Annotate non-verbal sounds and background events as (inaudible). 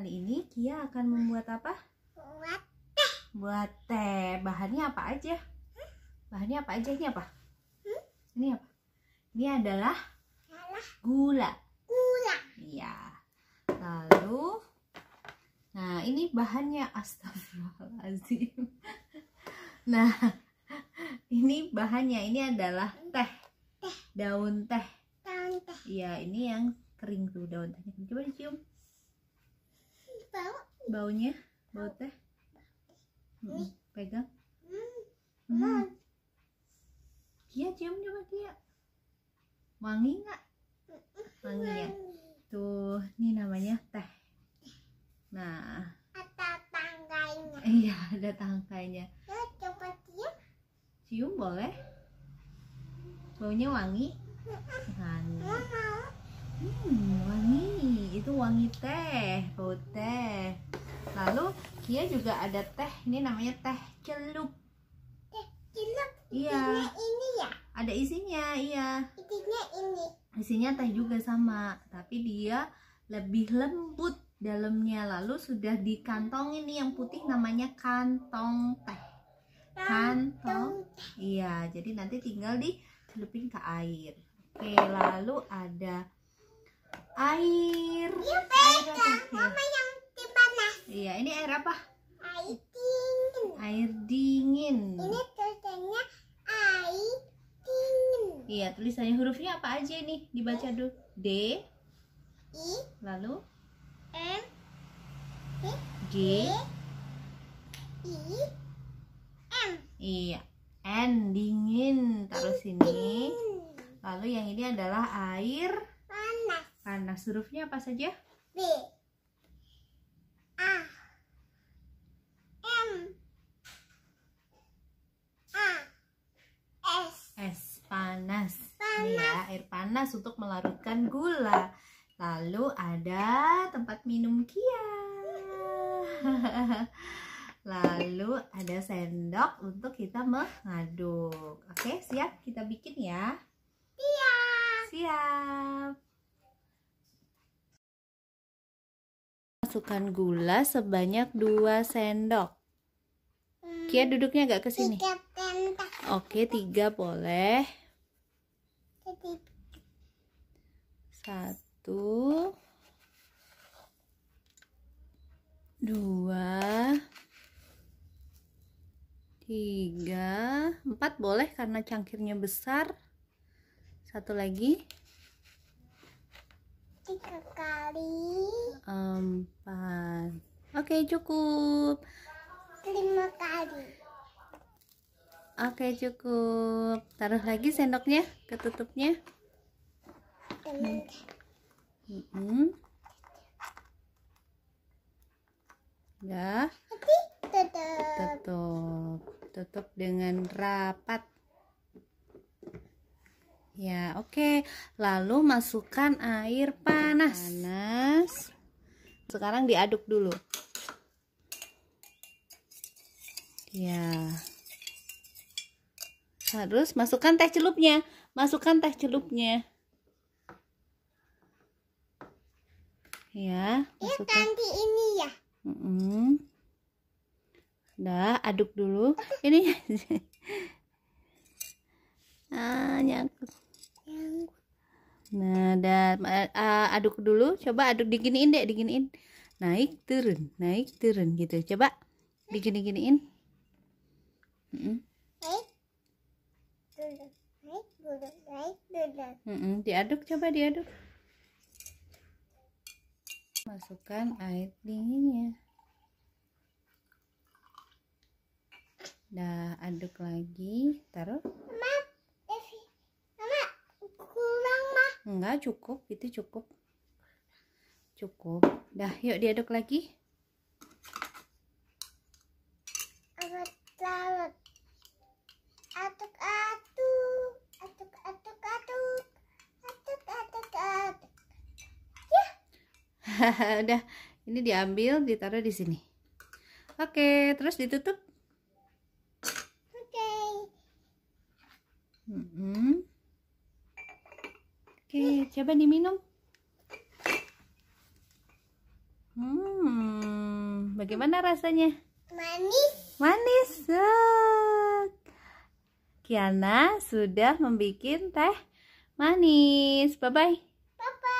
Kali ini Kia akan membuat apa? Buat teh. Buat teh. Bahannya apa aja? Bahannya apa aja? Ini apa? Hmm? Ini apa? Ini adalah gula. Gula. Iya. Lalu Nah, ini bahannya (laughs) astagfirullahalazim. Nah, ini bahannya ini adalah teh. Teh. Daun teh. Daun teh. Iya, ini yang kering tuh daun tehnya. Coba dicium bau baunya bau teh hmm. pegang hmm. Kia cium coba Kia wangi nggak wangi ya tuh ini namanya teh nah ada tangkainya iya ada tangkainya ya, coba cium cium boleh baunya wangi wangi hmm, wangi wangi teh bau teh lalu dia juga ada teh ini namanya teh celup teh celup iya ini ya ada isinya iya isinya ini isinya teh juga sama tapi dia lebih lembut dalamnya lalu sudah dikantong ini yang putih namanya kantong teh kantong iya jadi nanti tinggal di celupin ke air oke lalu ada air. Iya, iya. Iya. iya, ini air apa? Air dingin. Air dingin. Ini tulisannya air dingin. Iya, tulisannya hurufnya apa aja nih? Dibaca dulu. D I lalu M G e. I M. Iya. N dingin taruh sini. Lalu yang ini adalah air Nah, Hurufnya apa saja? B A M A S S panas. Panas. ya, air panas untuk melarutkan gula. Lalu ada tempat minum kia. (laughs) Lalu ada sendok untuk kita mengaduk. Oke, siap kita bikin ya. masukkan gula sebanyak 2 sendok. Kia duduknya agak ke sini. Oke, 3 boleh. Satu, dua, tiga, empat boleh karena cangkirnya besar. Satu lagi. Tiga kali empat oke okay, cukup lima kali oke okay, cukup taruh lagi sendoknya ketutupnya hmm. Hmm. tutup tutup dengan rapat Ya, oke. Okay. Lalu masukkan air panas. Panas sekarang diaduk dulu ya harus masukkan teh celupnya masukkan teh celupnya ya masukkan. Ya, ini ya mm -mm. Dah, aduk dulu. (laughs) Ini. (laughs) ah, nyangkut. Nah, dan uh, aduk dulu. Coba aduk diginiin deh, diginiin. Naik turun, naik turun gitu. Coba digini-giniin. Mm Mm -mm. Diaduk, coba diaduk. Masukkan air dinginnya. Dah aduk lagi, taruh. Mama. enggak cukup itu cukup cukup dah yuk diaduk lagi ya. (laughs) udah ini diambil ditaruh di sini oke terus ditutup oke mm -hmm. Oke, coba diminum. Hmm, bagaimana rasanya? Manis. Manis. Kiana sudah membuat teh manis. Bye-bye. Bye-bye.